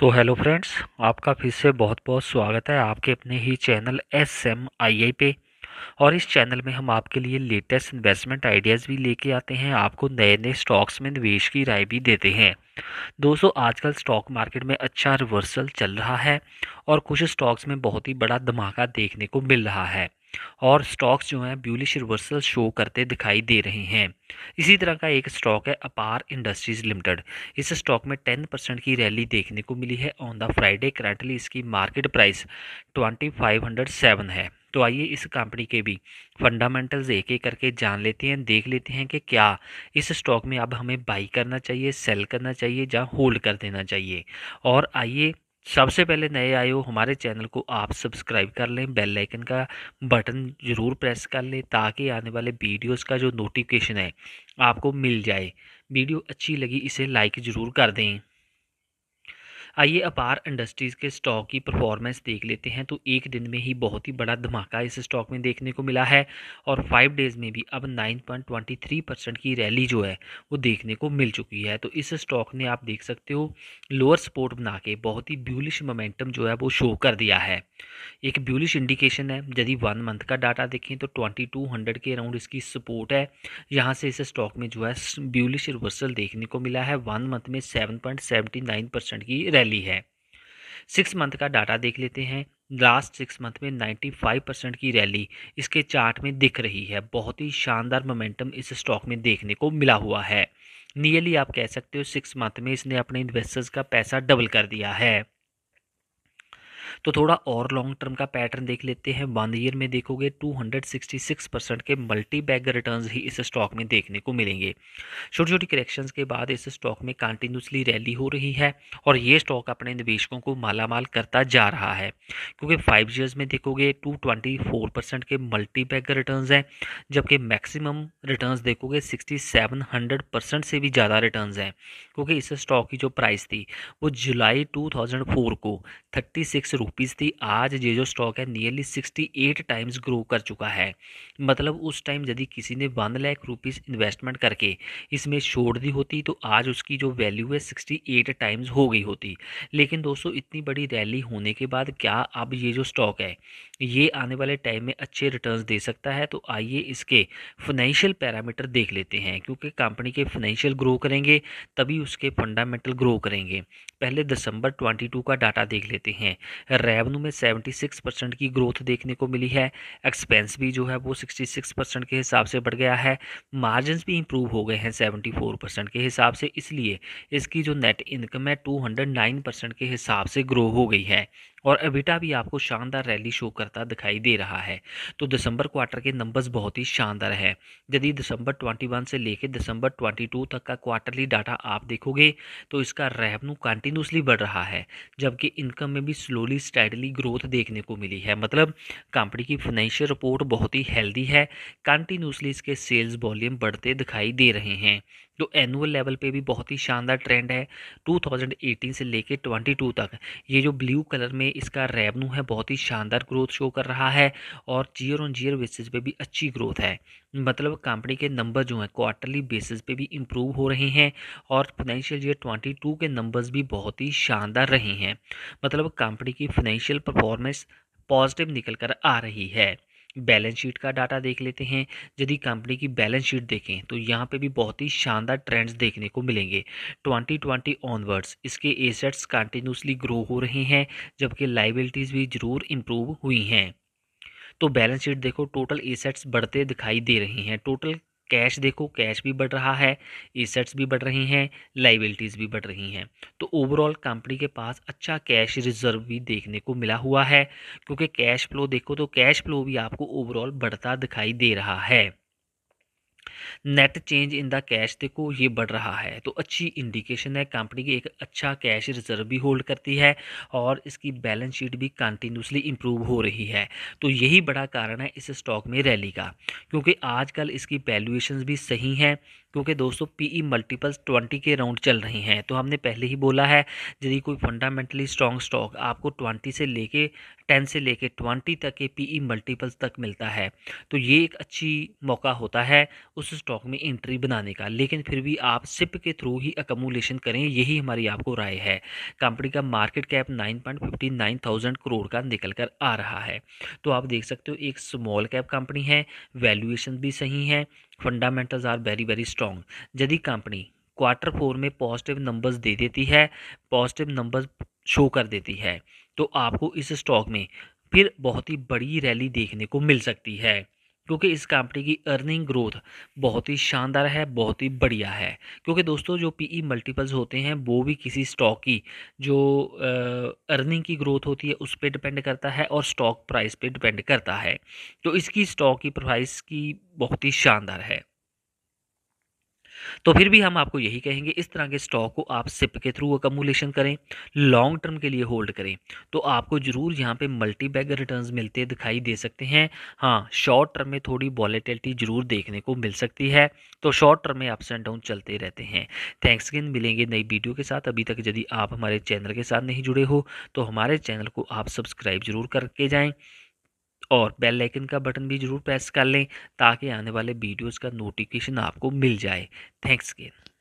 तो hello friends आपका फिर से बहुत बहुत स्वागत है आपके अपने ही channel S M I I पे और इस चैनल में हम आपके लिए लेटेस्ट इन्वेस्टमेंट आइडियाज़ भी लेके आते हैं आपको नए नए स्टॉक्स में निवेश की राय भी देते हैं दोस्तों आजकल स्टॉक मार्केट में अच्छा रिवर्सल चल रहा है और कुछ स्टॉक्स में बहुत ही बड़ा धमाका देखने को मिल रहा है और स्टॉक्स जो हैं ब्यूलिश रिवर्सल शो करते दिखाई दे रहे हैं इसी तरह का एक स्टॉक है अपार इंडस्ट्रीज लिमिटेड इस स्टॉक में टेन परसेंट की रैली देखने को मिली है ऑन द फ्राइडे करंटली इसकी market price twenty five hundred seven है तो आइए इस कंपनी के भी फंडामेंटल्स एक एक करके जान लेते हैं देख लेते हैं कि क्या इस स्टॉक में अब हमें बाई करना चाहिए सेल करना चाहिए या होल्ड कर देना चाहिए और आइए सबसे पहले नए आए हो हमारे चैनल को आप सब्सक्राइब कर लें बेल आइकन का बटन ज़रूर प्रेस कर लें ताकि आने वाले वीडियोस का जो नोटिफिकेशन है आपको मिल जाए वीडियो अच्छी लगी इसे लाइक ज़रूर कर दें आइए अपार इंडस्ट्रीज़ के स्टॉक की परफॉर्मेंस देख लेते हैं तो एक दिन में ही बहुत ही बड़ा धमाका इस स्टॉक में देखने को मिला है और फाइव डेज़ में भी अब 9.23 परसेंट की रैली जो है वो देखने को मिल चुकी है तो इस स्टॉक ने आप देख सकते हो लोअर सपोर्ट बना के बहुत ही ब्यूलिश मोमेंटम जो है वो शो कर दिया है एक ब्यूलिश इंडिकेशन है यदि वन मंथ का डाटा देखें तो ट्वेंटी टू हंड्रेड के अराउंड इसकी सपोर्ट है यहाँ से इस स्टॉक में जो है ब्यूलिश रिवर्सल देखने को मिला है वन मंथ में seven point seventy nine percent की रैली वैली है सिक्स मंथ का डाटा देख लेते हैं लास्ट सिक्स मंथ में 95 परसेंट की रैली इसके चार्ट में दिख रही है बहुत ही शानदार मोमेंटम इस स्टॉक में देखने को मिला हुआ है नियरली आप कह सकते हो सिक्स मंथ में इसने अपने इन्वेस्टर्स का पैसा डबल कर दिया है तो थोड़ा और लॉन्ग टर्म का पैटर्न देख लेते हैं वन ईयर में देखोगे 266 परसेंट के मल्टी बैग रिटर्न ही इस स्टॉक में देखने को मिलेंगे छोटी छोटी करेक्शंस के बाद इस स्टॉक में कंटिन्यूसली रैली हो रही है और ये स्टॉक अपने निवेशकों को मालामाल करता जा रहा है क्योंकि फाइव ईयर्स में देखोगे टू ट्वेंटी फोर परसेंट के मल्टी बैग रिटर्न हैं जबकि मैक्सिमम रिटर्न देखोगे सिक्सटी सेवन हंड्रेड परसेंट से भी ज़्यादा रिटर्न हैं क्योंकि इस स्टॉक की जो प्राइस थी वो जुलाई टू थाउजेंड फोर को थर्टी सिक्स रुपीज़ थी आज ये जो स्टॉक है nearly sixty eight times grow कर चुका है मतलब उस टाइम यदि किसी ने वन लाख रुपीज़ इन्वेस्टमेंट करके इसमें छोड़ दी होती तो आज उसकी जो वैल्यू है सिक्सटी एट टाइम्स हो गई होती लेकिन दोस्तों इतनी बड़ी रैली होने के बाद क्या अब ये जो स्टॉक है ये आने वाले टाइम में अच्छे रिटर्न दे सकता है तो आइए इसके फाइनेंशियल पैरामीटर देख लेते हैं क्योंकि कंपनी के फाइनेंशियल ग्रो करेंगे तभी उसके फंडामेंटल ग्रो करेंगे पहले दिसंबर 22 का डाटा देख लेते हैं रेवनू में 76 परसेंट की ग्रोथ देखने को मिली है एक्सपेंस भी जो है वो 66 परसेंट के हिसाब से बढ़ गया है मार्जिन भी इंप्रूव हो गए हैं 74 परसेंट के हिसाब से इसलिए इसकी जो नेट इनकम है 209 परसेंट के हिसाब से ग्रो हो गई है और एबिटा भी आपको शानदार रैली शो करता दिखाई दे रहा है तो दिसंबर क्वार्टर के नंबर्स बहुत ही शानदार है यदि दिसंबर 21 से लेकर दिसंबर 22 तक का क्वार्टरली डाटा आप देखोगे तो इसका रेवन्यू कंटिन्यूसली बढ़ रहा है जबकि इनकम में भी स्लोली स्टाइडली ग्रोथ देखने को मिली है मतलब कंपनी की फाइनेंशियल रिपोर्ट बहुत ही हेल्दी है कंटिन्यूसली इसके सेल्स वॉल्यूम बढ़ते दिखाई दे रहे हैं जो एनुअल लेवल पे भी बहुत ही शानदार ट्रेंड है 2018 से लेके 22 तक ये जो ब्लू कलर में इसका रेवन्यू है बहुत ही शानदार ग्रोथ शो कर रहा है और जीयर ऑन जीयर बेसिस पे भी अच्छी ग्रोथ है मतलब कंपनी के नंबर जो हैं क्वार्टरली बेसिस पे भी इम्प्रूव हो रहे हैं और फाइनेंशियल ईयर 22 के नंबर्स भी बहुत ही शानदार रहे हैं मतलब कंपनी की फाइनेंशियल परफॉर्मेंस पॉजिटिव निकल कर आ रही है बैलेंस शीट का डाटा देख लेते हैं यदि कंपनी की बैलेंस शीट देखें तो यहाँ पे भी बहुत ही शानदार ट्रेंड्स देखने को मिलेंगे 2020 ऑनवर्ड्स इसके एसेट्स कंटिन्यूसली ग्रो हो रहे हैं जबकि लाइबिलिटीज़ भी ज़रूर इम्प्रूव हुई हैं तो बैलेंस शीट देखो टोटल एसेट्स बढ़ते दिखाई दे रहे हैं टोटल कैश देखो कैश भी बढ़ रहा है एसेट्स भी बढ़ रही हैं लाइबिलिटीज़ भी बढ़ रही हैं तो ओवरऑल कंपनी के पास अच्छा कैश रिजर्व भी देखने को मिला हुआ है क्योंकि कैश फ्लो देखो तो कैश फ्लो भी आपको ओवरऑल बढ़ता दिखाई दे रहा है net change in the cash देखो ये बढ़ रहा है तो अच्छी इंडिकेशन है कंपनी की एक अच्छा कैश रिजर्व भी होल्ड करती है और इसकी बैलेंस शीट भी कंटिन्यूसली इंप्रूव हो रही है तो यही बड़ा कारण है इस स्टॉक में रैली का क्योंकि आजकल इसकी वैल्यूएशन भी सही हैं क्योंकि दोस्तों पीई मल्टीपल्स ट्वेंटी के राउंड चल रहे हैं तो हमने पहले ही बोला है यदि कोई फंडामेंटली स्ट्रॉन्ग स्टॉक आपको ट्वेंटी से लेके टेन से लेके ट्वेंटी तक के पीई मल्टीपल्स e तक मिलता है तो ये एक अच्छी मौका होता है उस स्टॉक में एंट्री बनाने का लेकिन फिर भी आप सिप के थ्रू ही अकमोलेशन करें यही हमारी आपको राय है कंपनी का market cap nine point fifty nine thousand crore का निकल कर आ रहा है तो आप देख सकते हो एक स्मॉल कैप कंपनी है वैल्यूएशन भी सही है fundamentals are very very strong यदि कंपनी क्वार्टर फोर में पॉजिटिव नंबर्स दे देती है पॉजिटिव नंबर्स शो कर देती है तो आपको इस स्टॉक में फिर बहुत ही बड़ी रैली देखने को मिल सकती है क्योंकि इस कंपनी की अर्निंग ग्रोथ बहुत ही शानदार है बहुत ही बढ़िया है क्योंकि दोस्तों जो पीई मल्टीपल्स e होते हैं वो भी किसी स्टॉक की जो अर्निंग की ग्रोथ होती है उस पर डिपेंड करता है और स्टॉक प्राइस पे डिपेंड करता है तो इसकी स्टॉक की प्राइस की बहुत ही शानदार है तो फिर भी हम आपको यही कहेंगे इस तरह के स्टॉक को आप सिप के थ्रू अकमूलेशन करें लॉन्ग टर्म के लिए होल्ड करें तो आपको ज़रूर यहाँ पे मल्टी बैग रिटर्न मिलते दिखाई दे सकते हैं हाँ शॉर्ट टर्म में थोड़ी वॉलेटिलिटी ज़रूर देखने को मिल सकती है तो शॉर्ट टर्म में अप्स एंड डाउन चलते रहते हैं थैंक्स अगेन मिलेंगे नई वीडियो के साथ अभी तक यदि आप हमारे चैनल के साथ नहीं जुड़े हो तो हमारे चैनल को आप सब्सक्राइब जरूर करके जाएँ और बेल आइकन का बटन भी ज़रूर प्रेस कर लें ताकि आने वाले वीडियोस का नोटिफिकेशन आपको मिल जाए थैंक्स अगेन